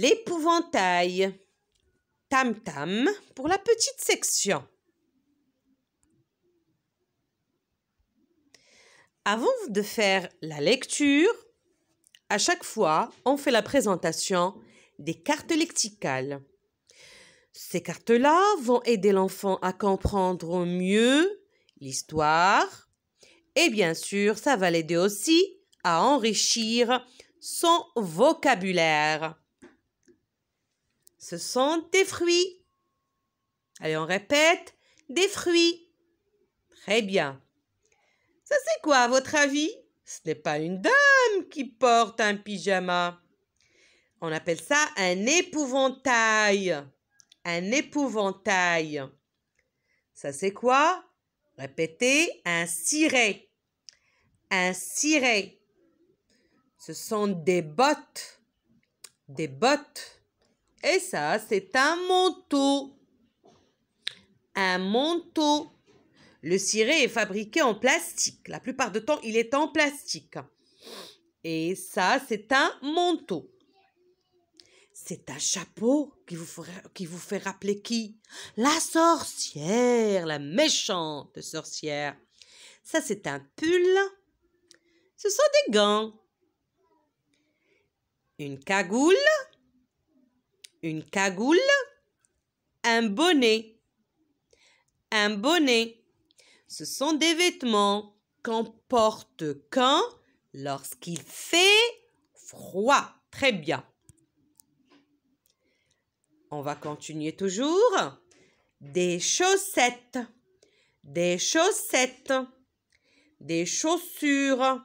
L'épouvantail. Tam tam pour la petite section. Avant de faire la lecture, à chaque fois, on fait la présentation des cartes lexicales. Ces cartes-là vont aider l'enfant à comprendre mieux l'histoire et bien sûr, ça va l'aider aussi à enrichir son vocabulaire. Ce sont des fruits. Allez, on répète. Des fruits. Très bien. Ça, c'est quoi, à votre avis Ce n'est pas une dame qui porte un pyjama. On appelle ça un épouvantail. Un épouvantail. Ça, c'est quoi Répétez, un ciré. Un ciré. Ce sont des bottes. Des bottes. Et ça, c'est un manteau. Un manteau. Le ciré est fabriqué en plastique. La plupart du temps, il est en plastique. Et ça, c'est un manteau. C'est un chapeau qui vous, qui vous fait rappeler qui La sorcière, la méchante sorcière. Ça, c'est un pull. Ce sont des gants. Une cagoule une cagoule, un bonnet. Un bonnet, ce sont des vêtements qu'on porte quand Lorsqu'il fait froid. Très bien. On va continuer toujours. Des chaussettes. Des chaussettes. Des chaussures.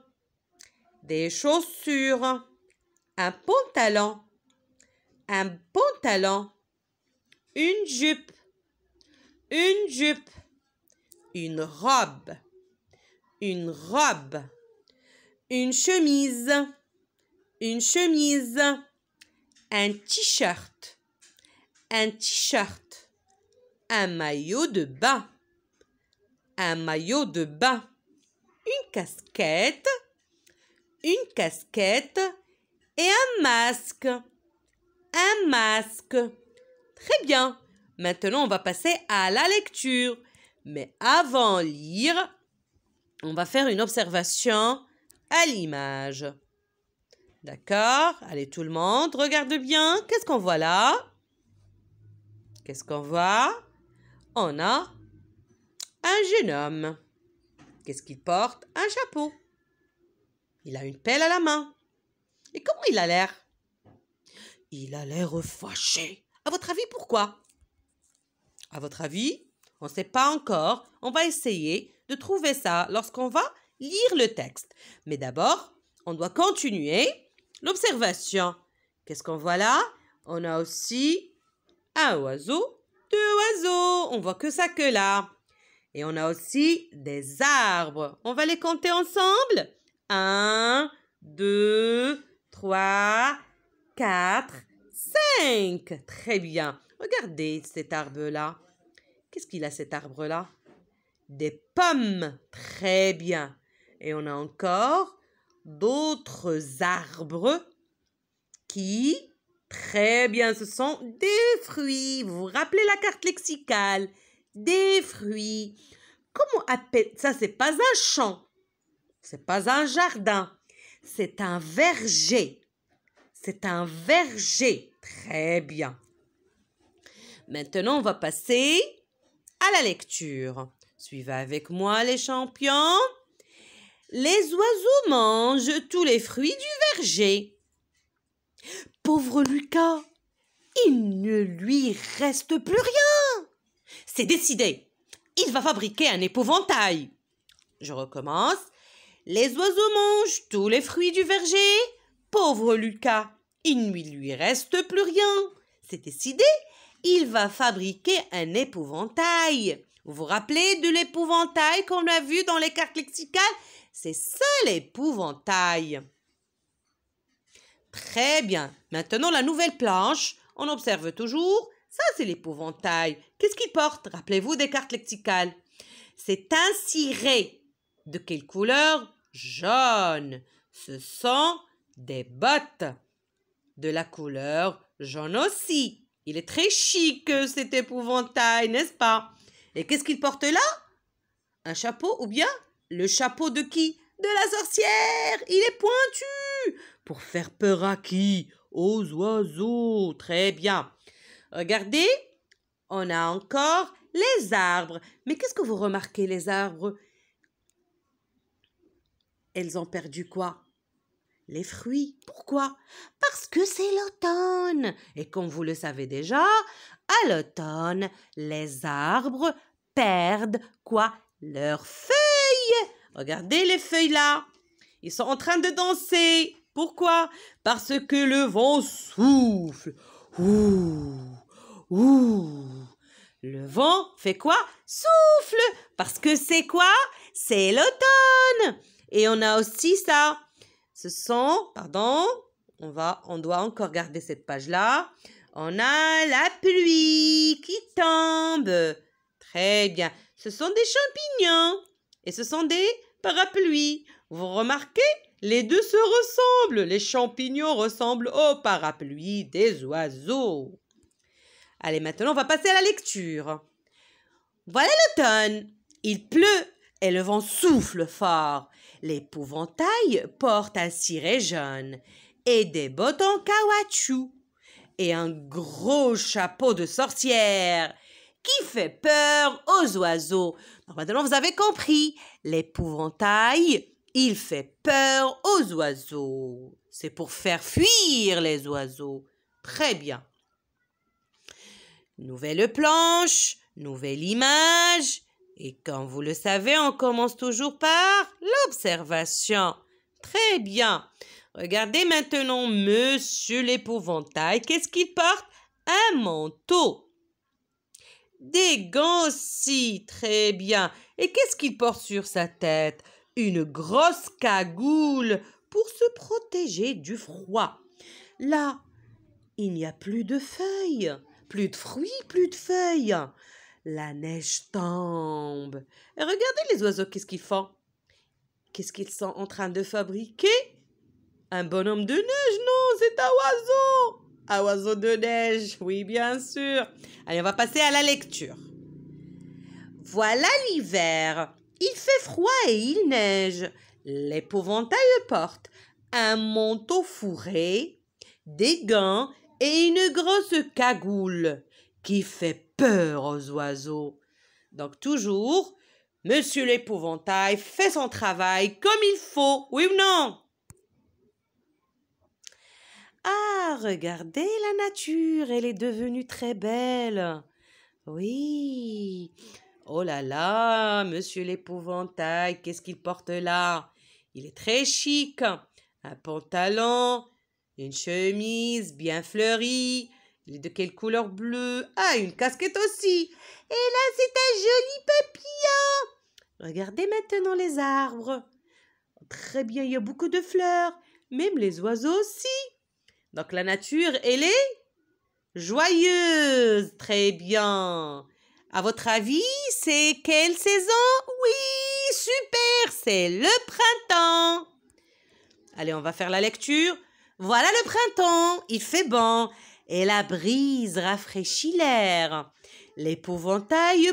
Des chaussures. Un pantalon un pantalon, une jupe, une jupe, une robe, une robe, une chemise, une chemise, un t-shirt, un t-shirt, un maillot de bain, un maillot de bain, une casquette, une casquette et un masque un masque. Très bien. Maintenant, on va passer à la lecture. Mais avant lire, on va faire une observation à l'image. D'accord Allez tout le monde, regarde bien. Qu'est-ce qu'on voit là Qu'est-ce qu'on voit On a un jeune homme. Qu'est-ce qu'il porte Un chapeau. Il a une pelle à la main. Et comment il a l'air il a l'air fâché. À votre avis, pourquoi À votre avis On ne sait pas encore. On va essayer de trouver ça lorsqu'on va lire le texte. Mais d'abord, on doit continuer l'observation. Qu'est-ce qu'on voit là On a aussi un oiseau, deux oiseaux. On voit que ça que là. Et on a aussi des arbres. On va les compter ensemble. Un, deux, trois, 4, 5. Très bien. Regardez cet arbre-là. Qu'est-ce qu'il a cet arbre-là Des pommes. Très bien. Et on a encore d'autres arbres qui, très bien, ce sont des fruits. Vous vous rappelez la carte lexicale Des fruits. Comment appelle ça C'est pas un champ. C'est pas un jardin. C'est un verger. C'est un verger. Très bien. Maintenant, on va passer à la lecture. Suivez avec moi les champions. Les oiseaux mangent tous les fruits du verger. Pauvre Lucas, il ne lui reste plus rien. C'est décidé. Il va fabriquer un épouvantail. Je recommence. Les oiseaux mangent tous les fruits du verger. Pauvre Lucas, il ne lui reste plus rien. C'est décidé, il va fabriquer un épouvantail. Vous vous rappelez de l'épouvantail qu'on a vu dans les cartes lexicales C'est ça l'épouvantail. Très bien. Maintenant, la nouvelle planche, on observe toujours. Ça, c'est l'épouvantail. Qu'est-ce qu'il porte Rappelez-vous des cartes lexicales. C'est un ciré. De quelle couleur Jaune. Ce sont des bottes de la couleur jaune aussi. Il est très chic, euh, cet épouvantail, n'est-ce pas Et qu'est-ce qu'il porte là Un chapeau ou bien le chapeau de qui De la sorcière Il est pointu Pour faire peur à qui Aux oiseaux Très bien. Regardez, on a encore les arbres. Mais qu'est-ce que vous remarquez, les arbres Elles ont perdu quoi les fruits. Pourquoi Parce que c'est l'automne. Et comme vous le savez déjà, à l'automne, les arbres perdent quoi Leurs feuilles. Regardez les feuilles là. Ils sont en train de danser. Pourquoi Parce que le vent souffle. Ouh, ouh. Le vent fait quoi Souffle Parce que c'est quoi C'est l'automne Et on a aussi ça. Ce sont, pardon, on, va, on doit encore garder cette page-là. On a la pluie qui tombe. Très bien. Ce sont des champignons et ce sont des parapluies. Vous remarquez Les deux se ressemblent. Les champignons ressemblent aux parapluies des oiseaux. Allez, maintenant, on va passer à la lecture. Voilà l'automne. Il pleut et le vent souffle fort. L'épouvantail porte un ciré jaune et des bottes en caoutchouc et un gros chapeau de sorcière qui fait peur aux oiseaux. maintenant, vous avez compris. L'épouvantail, il fait peur aux oiseaux. C'est pour faire fuir les oiseaux. Très bien. Nouvelle planche, nouvelle image et comme vous le savez, on commence toujours par l'observation. Très bien. Regardez maintenant Monsieur l'épouvantail. Qu'est-ce qu'il porte Un manteau. Des gants aussi. Très bien. Et qu'est-ce qu'il porte sur sa tête Une grosse cagoule pour se protéger du froid. Là, il n'y a plus de feuilles, plus de fruits, plus de feuilles. La neige tombe. regardez les oiseaux, qu'est-ce qu'ils font Qu'est-ce qu'ils sont en train de fabriquer Un bonhomme de neige, non, c'est un oiseau Un oiseau de neige, oui, bien sûr. Allez, on va passer à la lecture. Voilà l'hiver. Il fait froid et il neige. L'épouvantail porte un manteau fourré, des gants et une grosse cagoule qui fait peur aux oiseaux. Donc toujours, Monsieur l'épouvantail fait son travail comme il faut, oui ou non Ah, regardez la nature, elle est devenue très belle. Oui. Oh là là, monsieur l'épouvantail, qu'est-ce qu'il porte là Il est très chic. Un pantalon, une chemise bien fleurie, il est de quelle couleur bleue Ah, une casquette aussi Et là, c'est un joli papillon Regardez maintenant les arbres. Très bien, il y a beaucoup de fleurs. Même les oiseaux aussi. Donc la nature, elle est joyeuse. Très bien. À votre avis, c'est quelle saison Oui, super, c'est le printemps. Allez, on va faire la lecture. Voilà le printemps, il fait bon et la brise rafraîchit l'air. L'épouvantail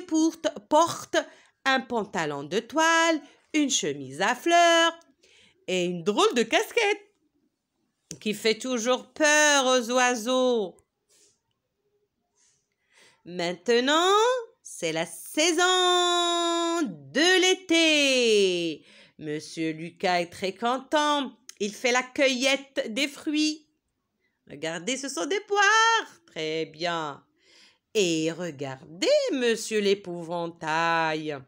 porte un pantalon de toile, une chemise à fleurs et une drôle de casquette qui fait toujours peur aux oiseaux. Maintenant, c'est la saison de l'été. Monsieur Lucas est très content. Il fait la cueillette des fruits. Regardez, ce sont des poires. Très bien. Et regardez, monsieur l'épouvantail.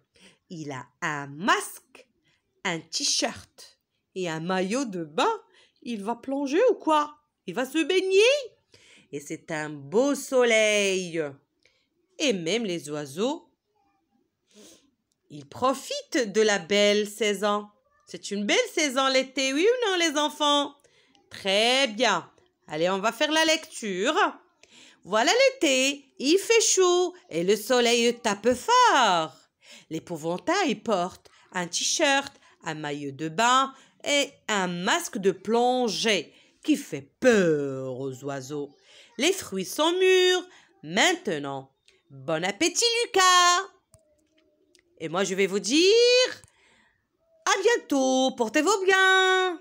Il a un masque, un t-shirt et un maillot de bain. Il va plonger ou quoi Il va se baigner Et c'est un beau soleil. Et même les oiseaux, ils profitent de la belle saison. C'est une belle saison l'été, oui ou non les enfants Très bien. Allez, on va faire la lecture. Voilà l'été, il fait chaud et le soleil tape fort. L'épouvantail porte un t-shirt, un maillot de bain et un masque de plongée qui fait peur aux oiseaux. Les fruits sont mûrs maintenant. Bon appétit Lucas Et moi je vais vous dire à bientôt, portez-vous bien